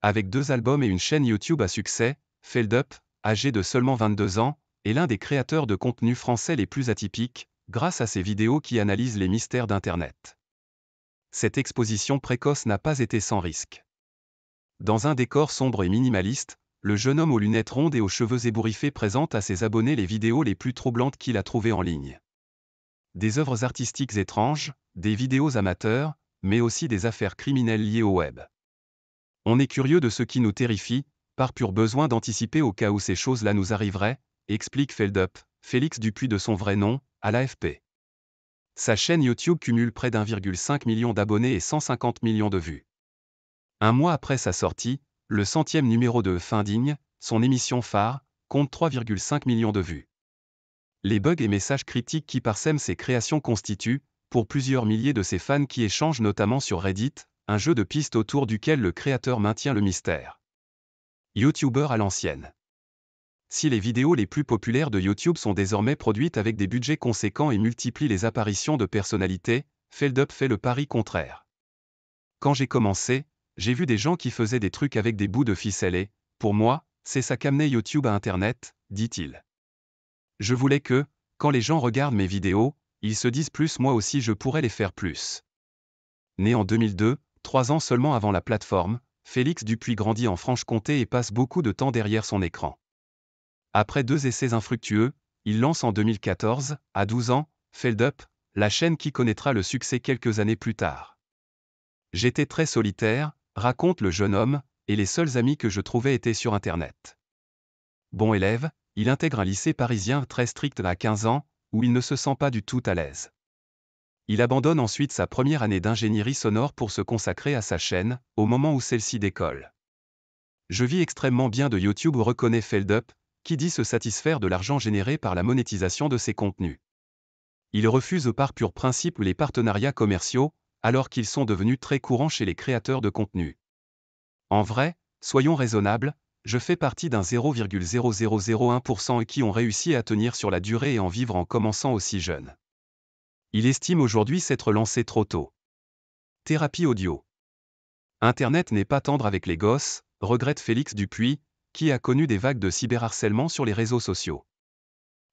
Avec deux albums et une chaîne YouTube à succès, Feldup, âgé de seulement 22 ans, est l'un des créateurs de contenu français les plus atypiques, grâce à ses vidéos qui analysent les mystères d'Internet. Cette exposition précoce n'a pas été sans risque. Dans un décor sombre et minimaliste, le jeune homme aux lunettes rondes et aux cheveux ébouriffés présente à ses abonnés les vidéos les plus troublantes qu'il a trouvées en ligne. Des œuvres artistiques étranges, des vidéos amateurs, mais aussi des affaires criminelles liées au web. On est curieux de ce qui nous terrifie, par pur besoin d'anticiper au cas où ces choses-là nous arriveraient, explique Feldup, Félix Dupuis de son vrai nom, à l'AFP. Sa chaîne YouTube cumule près d'1,5 million d'abonnés et 150 millions de vues. Un mois après sa sortie, le centième numéro de Fin son émission phare, compte 3,5 millions de vues. Les bugs et messages critiques qui parsèment ses créations constituent, pour plusieurs milliers de ses fans qui échangent notamment sur Reddit, un jeu de piste autour duquel le créateur maintient le mystère. YouTuber à l'ancienne. Si les vidéos les plus populaires de YouTube sont désormais produites avec des budgets conséquents et multiplient les apparitions de personnalités, Feldup fait le pari contraire. Quand j'ai commencé, j'ai vu des gens qui faisaient des trucs avec des bouts de ficelle et, pour moi, c'est ça qu'amenait YouTube à Internet, dit-il. Je voulais que, quand les gens regardent mes vidéos, ils se disent plus moi aussi je pourrais les faire plus. Né en 2002, Trois ans seulement avant la plateforme, Félix Dupuis grandit en Franche-Comté et passe beaucoup de temps derrière son écran. Après deux essais infructueux, il lance en 2014, à 12 ans, Feldup, la chaîne qui connaîtra le succès quelques années plus tard. J'étais très solitaire, raconte le jeune homme, et les seuls amis que je trouvais étaient sur Internet. Bon élève, il intègre un lycée parisien très strict à 15 ans, où il ne se sent pas du tout à l'aise. Il abandonne ensuite sa première année d'ingénierie sonore pour se consacrer à sa chaîne, au moment où celle-ci décolle. Je vis extrêmement bien de YouTube reconnaît Feldup, qui dit se satisfaire de l'argent généré par la monétisation de ses contenus. Il refuse par pur principe les partenariats commerciaux, alors qu'ils sont devenus très courants chez les créateurs de contenu. En vrai, soyons raisonnables, je fais partie d'un 0,0001% qui ont réussi à tenir sur la durée et en vivre en commençant aussi jeune. Il estime aujourd'hui s'être lancé trop tôt. Thérapie audio. Internet n'est pas tendre avec les gosses, regrette Félix Dupuis, qui a connu des vagues de cyberharcèlement sur les réseaux sociaux.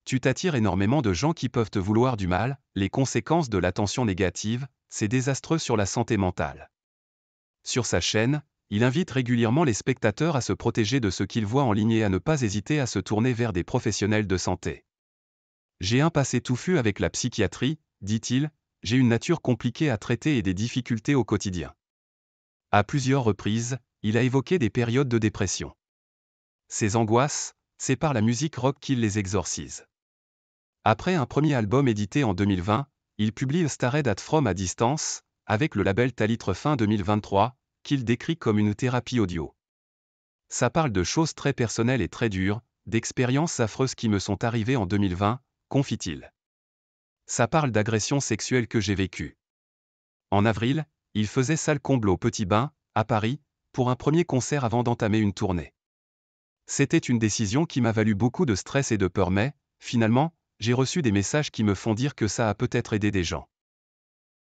Tu t'attires énormément de gens qui peuvent te vouloir du mal, les conséquences de l'attention négative, c'est désastreux sur la santé mentale. Sur sa chaîne, il invite régulièrement les spectateurs à se protéger de ce qu'ils voient en ligne et à ne pas hésiter à se tourner vers des professionnels de santé. J'ai un passé touffu avec la psychiatrie, dit-il, j'ai une nature compliquée à traiter et des difficultés au quotidien. À plusieurs reprises, il a évoqué des périodes de dépression. Ses angoisses, c'est par la musique rock qu'il les exorcise. Après un premier album édité en 2020, il publie Starred at From à distance, avec le label Talitre fin 2023, qu'il décrit comme une thérapie audio. Ça parle de choses très personnelles et très dures, d'expériences affreuses qui me sont arrivées en 2020, confie-t-il ça parle d'agression sexuelle que j'ai vécue. En avril, il faisait salle comble au Petit Bain, à Paris, pour un premier concert avant d'entamer une tournée. C'était une décision qui m'a valu beaucoup de stress et de peur, mais, finalement, j'ai reçu des messages qui me font dire que ça a peut-être aidé des gens.